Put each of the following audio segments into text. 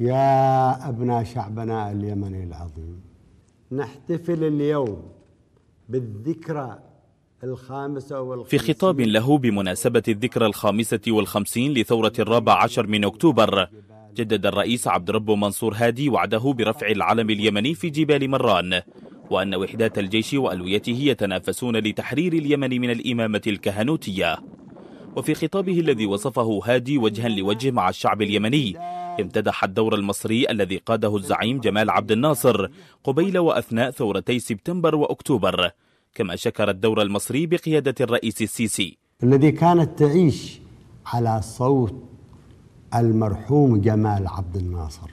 يا أبناء شعبنا اليمني العظيم نحتفل اليوم بالذكرى الخامسة والخمسين في خطاب له بمناسبة الذكرى الخامسة والخمسين لثورة الرابع عشر من أكتوبر جدد الرئيس عبد ربه منصور هادي وعده برفع العلم اليمني في جبال مران وأن وحدات الجيش وألويته يتنافسون لتحرير اليمن من الإمامة الكهنوتية وفي خطابه الذي وصفه هادي وجها لوجه مع الشعب اليمني امتدح الدور المصري الذي قاده الزعيم جمال عبد الناصر قبيل وأثناء ثورتي سبتمبر وأكتوبر كما شكر الدور المصري بقيادة الرئيس السيسي الذي كانت تعيش على صوت المرحوم جمال عبد الناصر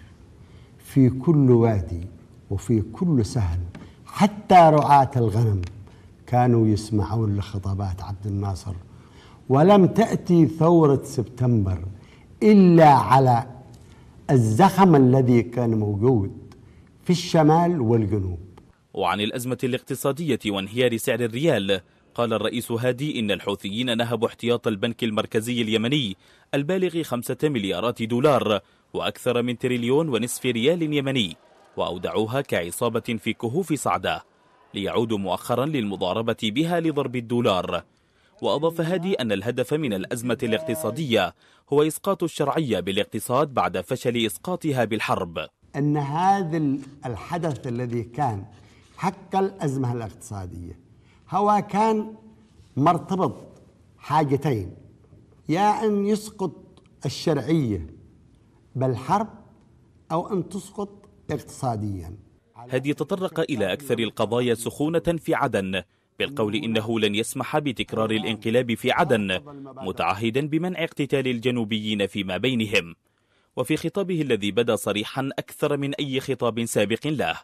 في كل وادي وفي كل سهل حتى رعاة الغنم كانوا يسمعون لخطابات عبد الناصر ولم تأتي ثورة سبتمبر إلا على الزخم الذي كان موجود في الشمال والجنوب وعن الأزمة الاقتصادية وانهيار سعر الريال قال الرئيس هادي إن الحوثيين نهبوا احتياط البنك المركزي اليمني البالغ خمسة مليارات دولار وأكثر من تريليون ونصف ريال يمني وأودعوها كعصابة في كهوف صعدة ليعودوا مؤخرا للمضاربة بها لضرب الدولار وأضاف هادي أن الهدف من الأزمة الاقتصادية هو إسقاط الشرعية بالاقتصاد بعد فشل إسقاطها بالحرب أن هذا الحدث الذي كان حق الأزمة الاقتصادية هو كان مرتبط حاجتين يا أن يسقط الشرعية بالحرب أو أن تسقط اقتصاديا هادي تطرق إلى أكثر القضايا سخونة في عدن بالقول إنه لن يسمح بتكرار الانقلاب في عدن متعهدا بمنع اقتتال الجنوبيين فيما بينهم وفي خطابه الذي بدا صريحا أكثر من أي خطاب سابق له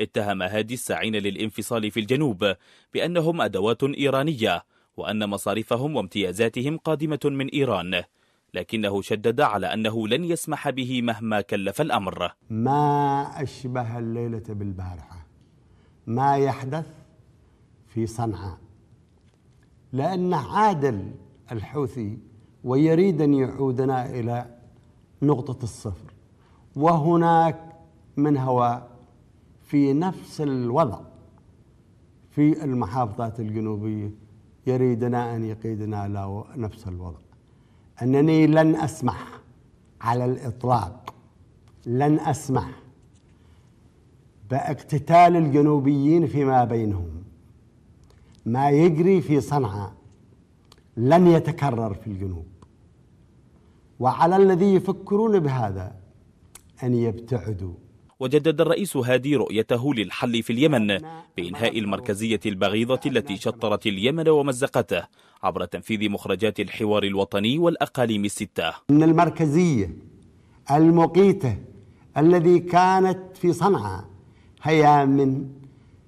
اتهم هادي الساعين للانفصال في الجنوب بأنهم أدوات إيرانية وأن مصارفهم وامتيازاتهم قادمة من إيران لكنه شدد على أنه لن يسمح به مهما كلف الأمر ما أشبه الليلة بالبارحة ما يحدث في صنعاء لأن عادل الحوثي ويريد أن يعودنا إلى نقطة الصفر وهناك من هو في نفس الوضع في المحافظات الجنوبية يريدنا أن يقيدنا إلى نفس الوضع أنني لن أسمح على الإطلاق لن أسمح باقتتال الجنوبيين فيما بينهم ما يجري في صنعاء لن يتكرر في الجنوب وعلى الذي يفكرون بهذا أن يبتعدوا وجدد الرئيس هادي رؤيته للحل في اليمن بإنهاء المركزية البغيضة التي شطرت اليمن ومزقته عبر تنفيذ مخرجات الحوار الوطني والأقاليم الستة ان المركزية المقيتة الذي كانت في صنعاء هي من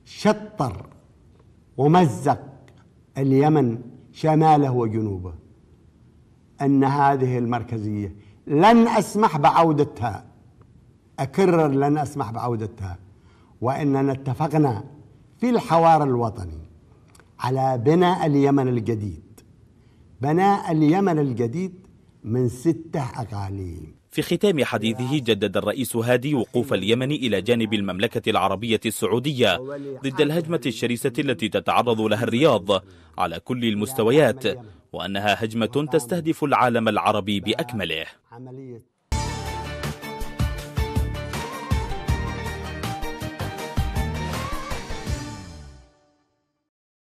شطر ومزق اليمن شماله وجنوبه أن هذه المركزية لن أسمح بعودتها أكرر لن أسمح بعودتها وإننا اتفقنا في الحوار الوطني على بناء اليمن الجديد بناء اليمن الجديد من ستة أقاليم في ختام حديثه جدد الرئيس هادي وقوف اليمن إلى جانب المملكة العربية السعودية ضد الهجمة الشرسة التي تتعرض لها الرياض على كل المستويات وأنها هجمة تستهدف العالم العربي بأكمله